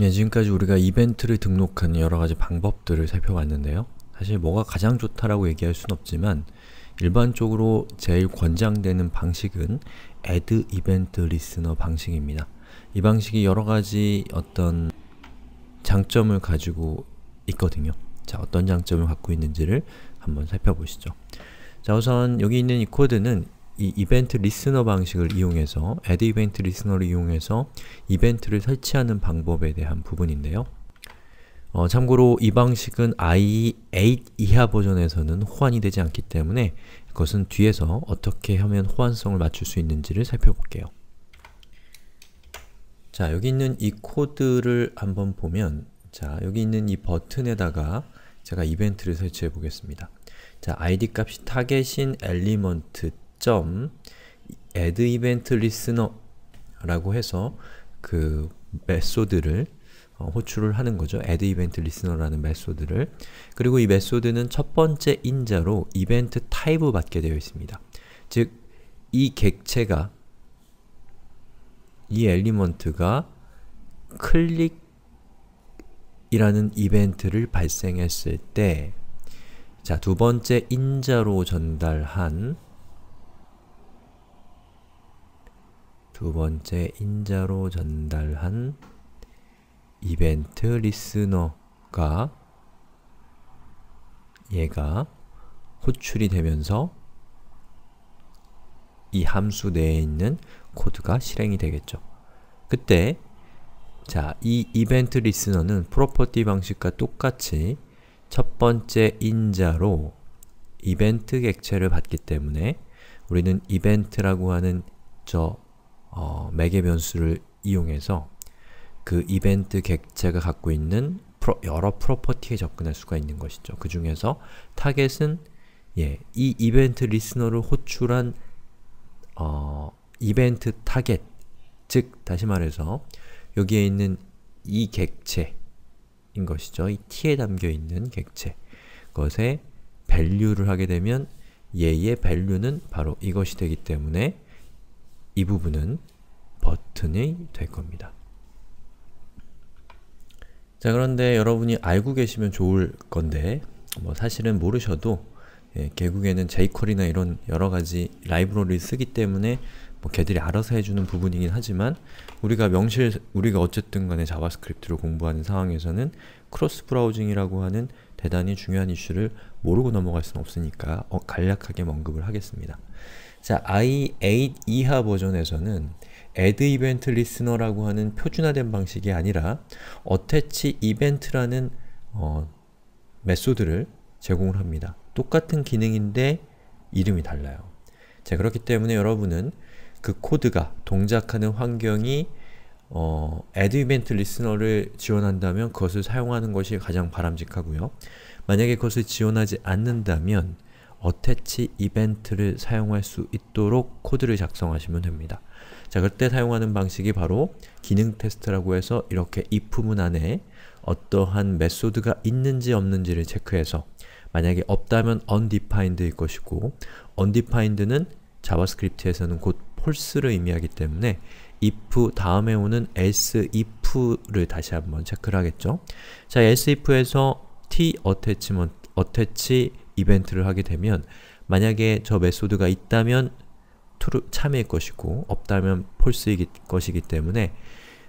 예, 지금까지 우리가 이벤트를 등록하는 여러가지 방법들을 살펴봤는데요. 사실 뭐가 가장 좋다라고 얘기할 순 없지만 일반적으로 제일 권장되는 방식은 add event listener 방식입니다. 이 방식이 여러가지 어떤 장점을 가지고 있거든요. 자, 어떤 장점을 갖고 있는지를 한번 살펴보시죠. 자, 우선 여기 있는 이 코드는 이 이벤트 리스너 방식을 이용해서 add 이벤트 리스너를 이용해서 이벤트를 설치하는 방법에 대한 부분인데요. 어, 참고로 이 방식은 i8 이하 버전에서는 호환이 되지 않기 때문에 그것은 뒤에서 어떻게 하면 호환성을 맞출 수 있는지를 살펴볼게요. 자, 여기 있는 이 코드를 한번 보면 자, 여기 있는 이 버튼에다가 제가 이벤트를 설치해 보겠습니다. 자, id 값이 타겟인 엘리먼트 점 add event listener라고 해서 그 메소드를 어, 호출을 하는 거죠. add event listener라는 메소드를 그리고 이 메소드는 첫 번째 인자로 이벤트 타입을 받게 되어 있습니다. 즉, 이 객체가 이 엘리먼트가 클릭이라는 이벤트를 발생했을 때 자, 두 번째 인자로 전달한 두 번째 인자로 전달한 이벤트 리스너가 얘가 호출이 되면서 이 함수 내에 있는 코드가 실행이 되겠죠. 그때 자, 이 이벤트 리스너는 프로퍼티 방식과 똑같이 첫 번째 인자로 이벤트 객체를 받기 때문에 우리는 이벤트라고 하는 저 어, 매개 변수를 이용해서 그 이벤트 객체가 갖고 있는 프로, 여러 프로퍼티에 접근할 수가 있는 것이죠. 그 중에서 타겟은 예, 이 이벤트 리스너를 호출한 어, 이벤트 타겟 즉 다시 말해서 여기에 있는 이 객체인 것이죠. 이 t에 담겨있는 객체 것에 밸류를 하게 되면 얘의 밸류는 바로 이것이 되기 때문에 이 부분은 버튼이 될 겁니다. 자 그런데 여러분이 알고 계시면 좋을 건데 뭐 사실은 모르셔도 예, 결국에는 jQuery나 이런 여러가지 라이브러리를 쓰기 때문에 뭐 걔들이 알아서 해주는 부분이긴 하지만 우리가 명실, 우리가 어쨌든 간에 자바스크립트를 공부하는 상황에서는 크로스 브라우징이라고 하는 대단히 중요한 이슈를 모르고 넘어갈 수는 없으니까 어, 간략하게 언급을 하겠습니다. 자, i8 이하 버전에서는 add event listener라고 하는 표준화된 방식이 아니라 attach event라는 어, 메소드를 제공을 합니다. 똑같은 기능인데 이름이 달라요. 자, 그렇기 때문에 여러분은 그 코드가 동작하는 환경이 어, add event listener를 지원한다면 그것을 사용하는 것이 가장 바람직하고요. 만약에 그것을 지원하지 않는다면 어태치 이벤트를 사용할 수 있도록 코드를 작성하시면 됩니다. 자, 그때 사용하는 방식이 바로 기능 테스트라고 해서 이렇게 if문 안에 어떠한 메소드가 있는지 없는지를 체크해서 만약에 없다면 undefined일 것이고 undefined는 자바스크립트에서는 곧 false를 의미하기 때문에 if 다음에 오는 else if를 다시 한번 체크를 하겠죠. 자, else if에서 t attachment, attach 이벤트를 하게 되면 만약에 저 메소드가 있다면 트루, 참일 것이고 없다면 폴스일 것이기 때문에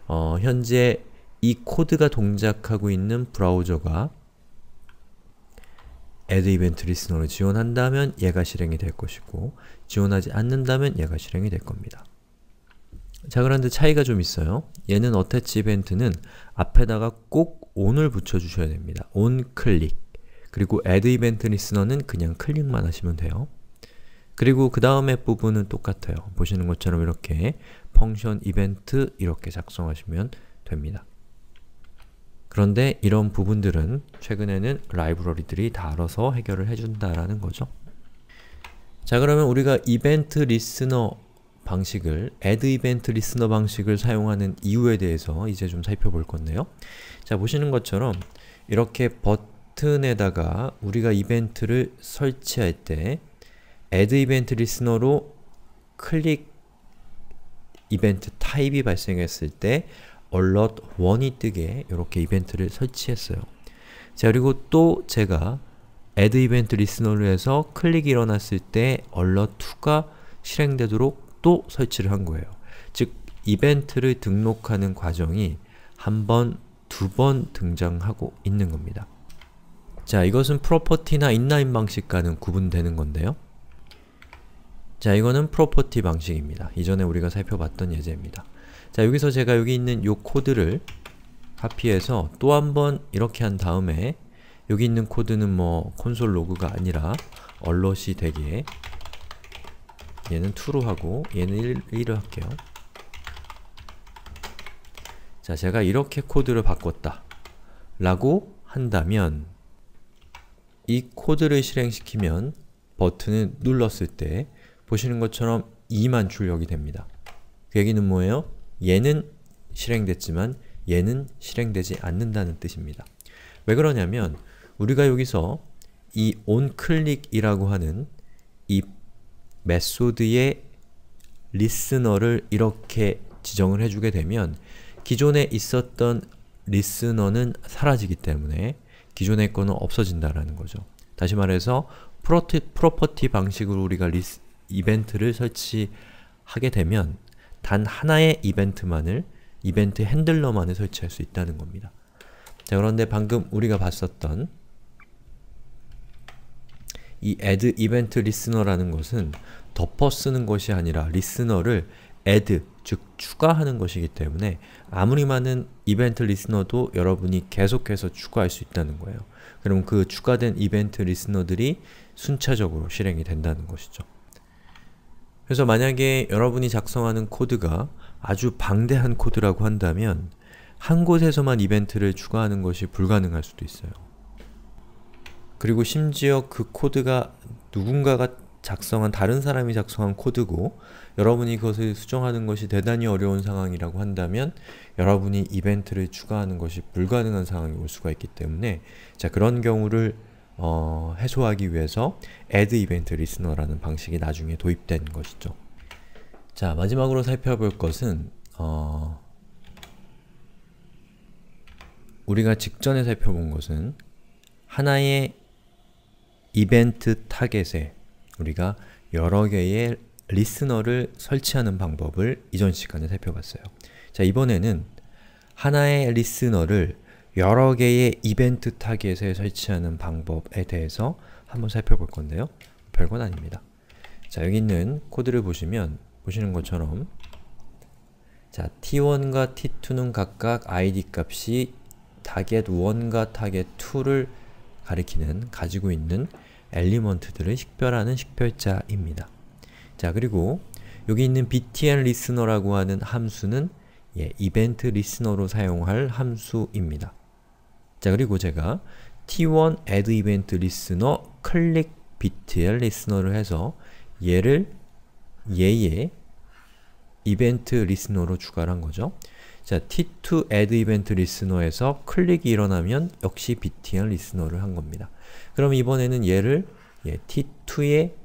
어, 현재 이 코드가 동작하고 있는 브라우저가 add event listener을 지원한다면 얘가 실행이 될 것이고 지원하지 않는다면 얘가 실행이 될 겁니다. 자 그런데 차이가 좀 있어요. 얘는 attach 이벤트는 앞에다가 꼭 on을 붙여주셔야 됩니다. on 클릭 그리고 add 이벤트 리스너는 그냥 클릭만 하시면 돼요. 그리고 그 다음에 부분은 똑같아요. 보시는 것처럼 이렇게 function event 이렇게 작성하시면 됩니다. 그런데 이런 부분들은 최근에는 라이브러리들이 다 알아서 해결을 해준다라는 거죠. 자 그러면 우리가 이벤트 리스너 방식을 add 이벤트 리스너 방식을 사용하는 이유에 대해서 이제 좀 살펴볼 건데요. 자 보시는 것처럼 이렇게 버튼 버튼에다가 우리가 이벤트를 설치할 때 add event listener로 클릭 이벤트 타입이 발생했을 때 alert 1이 뜨게 이렇게 이벤트를 설치했어요. 자 그리고 또 제가 add event listener로 해서 클릭이 일어났을 때 alert 2가 실행되도록 또 설치를 한 거예요. 즉 이벤트를 등록하는 과정이 한 번, 두 번 등장하고 있는 겁니다. 자, 이것은 프로퍼티나 인라인 방식과는 구분되는 건데요. 자, 이거는 프로퍼티 방식입니다. 이전에 우리가 살펴봤던 예제입니다. 자, 여기서 제가 여기 있는 요 코드를 카피해서 또 한 번 이렇게 한 다음에 여기 있는 코드는 뭐 콘솔 로그가 아니라 얼럿이 되기에 얘는 2로 하고 얘는 1, 1을 할게요. 자, 제가 이렇게 코드를 바꿨다 라고 한다면 이 코드를 실행시키면 버튼을 눌렀을 때 보시는 것처럼 2만 출력이 됩니다. 그 얘기는 뭐예요? 얘는 실행됐지만 얘는 실행되지 않는다는 뜻입니다. 왜 그러냐면 우리가 여기서 이 onClick이라고 하는 이 메소드의 리스너를 이렇게 지정을 해주게 되면 기존에 있었던 리스너는 사라지기 때문에 기존의 거는 없어진다라는 거죠. 다시 말해서 프로티, 프로퍼티 방식으로 우리가 리스, 이벤트를 설치하게 되면 단 하나의 이벤트만을 이벤트 핸들러만을 설치할 수 있다는 겁니다. 자, 그런데 방금 우리가 봤었던 이 add event listener라는 것은 덮어 쓰는 것이 아니라 listener를 add, 즉 추가하는 것이기 때문에 아무리 많은 이벤트 리스너도 여러분이 계속해서 추가할 수 있다는 거예요. 그럼 그 추가된 이벤트 리스너들이 순차적으로 실행이 된다는 것이죠. 그래서 만약에 여러분이 작성하는 코드가 아주 방대한 코드라고 한다면 한 곳에서만 이벤트를 추가하는 것이 불가능할 수도 있어요. 그리고 심지어 그 코드가 누군가가 작성한 다른 사람이 작성한 코드고 여러분이 그것을 수정하는 것이 대단히 어려운 상황이라고 한다면 여러분이 이벤트를 추가하는 것이 불가능한 상황이 올 수가 있기 때문에 자 그런 경우를 어, 해소하기 위해서 add event listener라는 방식이 나중에 도입된 것이죠. 자 마지막으로 살펴볼 것은 어, 우리가 직전에 살펴본 것은 하나의 이벤트 타겟에 우리가 여러 개의 리스너를 설치하는 방법을 이전 시간에 살펴봤어요. 자, 이번에는 하나의 리스너를 여러 개의 이벤트 타겟에 설치하는 방법에 대해서 한번 살펴볼 건데요. 별건 아닙니다. 자, 여기 있는 코드를 보시면 보시는 것처럼 자, t1과 t2는 각각 id 값이 타겟 1과 타겟 2를 가리키는 가지고 있는 엘리먼트들을 식별하는 식별자입니다. 자 그리고 여기 있는 btn 리스너라고 하는 함수는 예, 이벤트 리스너로 사용할 함수입니다. 자 그리고 제가 t1 add event listener 클릭 btl listener를 해서 얘를 얘의 이벤트 리스너로 추가한 거죠. 자, t2 add event listener에서 클릭이 일어나면 역시 btn listener를 한 겁니다. 그럼 이번에는 얘를 예, t2의 e v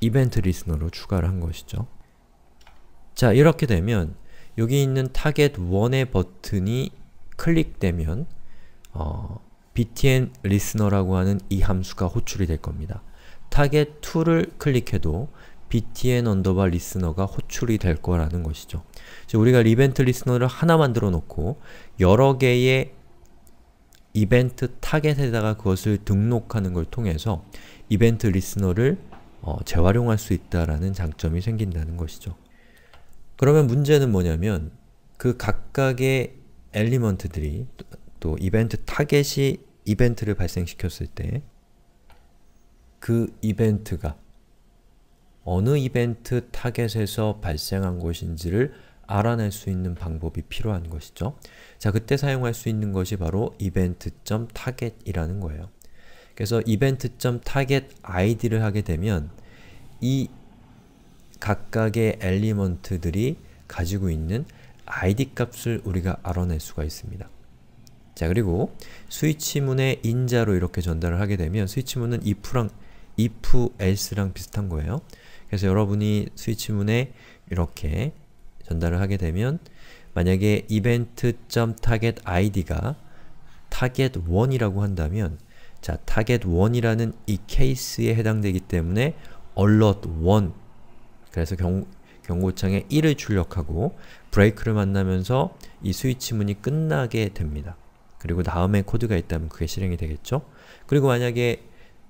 이벤트 리스너로 추가를 한 것이죠. 자, 이렇게 되면 여기 있는 t a r g e t 1의 버튼이 클릭되면 어, btn listener라고 하는 이 함수가 호출이 될 겁니다. t a r g e t 2를 클릭해도 btn 언더바 리스너가 호출이 될 거라는 것이죠. 우리가 이벤트 리스너를 하나 만들어 놓고 여러 개의 이벤트 타겟에다가 그것을 등록하는 걸 통해서 이벤트 리스너를 어, 재활용할 수 있다라는 장점이 생긴다는 것이죠. 그러면 문제는 뭐냐면 그 각각의 엘리먼트들이 또, 또 이벤트 타겟이 이벤트를 발생시켰을 때 그 이벤트가 어느 이벤트 타겟에서 발생한 것인지를 알아낼 수 있는 방법이 필요한 것이죠. 자, 그때 사용할 수 있는 것이 바로 event.target이라는 거예요. 그래서 event.target id를 하게 되면 이 각각의 엘리먼트들이 가지고 있는 id 값을 우리가 알아낼 수가 있습니다. 자, 그리고 스위치문의 인자로 이렇게 전달을 하게 되면 스위치문은 if랑 if, else랑 비슷한 거예요. 그래서 여러분이 스위치문에 이렇게 전달을 하게 되면 만약에 event.target id가 target1이라고 한다면 자, target1이라는 이 케이스에 해당되기 때문에 alert1 그래서 경, 경고창에 1을 출력하고 브레이크를 만나면서 이 스위치 문이 끝나게 됩니다. 그리고 다음에 코드가 있다면 그게 실행이 되겠죠? 그리고 만약에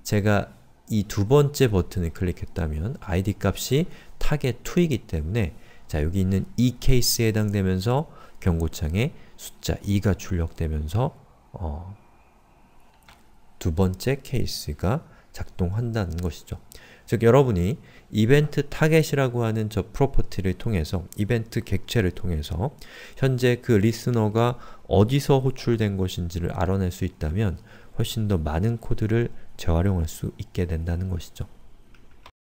제가 이두 번째 버튼을 클릭했다면 id 값이 타겟 2이기 때문에 자 여기 있는 이 케이스에 해당되면서 경고창에 숫자 2가 출력되면서 어, 두 번째 케이스가 작동한다는 것이죠. 즉 여러분이 이벤트 타겟이라고 하는 저 프로퍼티를 통해서 이벤트 객체를 통해서 현재 그 리스너가 어디서 호출된 것인지를 알아낼 수 있다면 훨씬 더 많은 코드를 재활용할 수 있게 된다는 것이죠.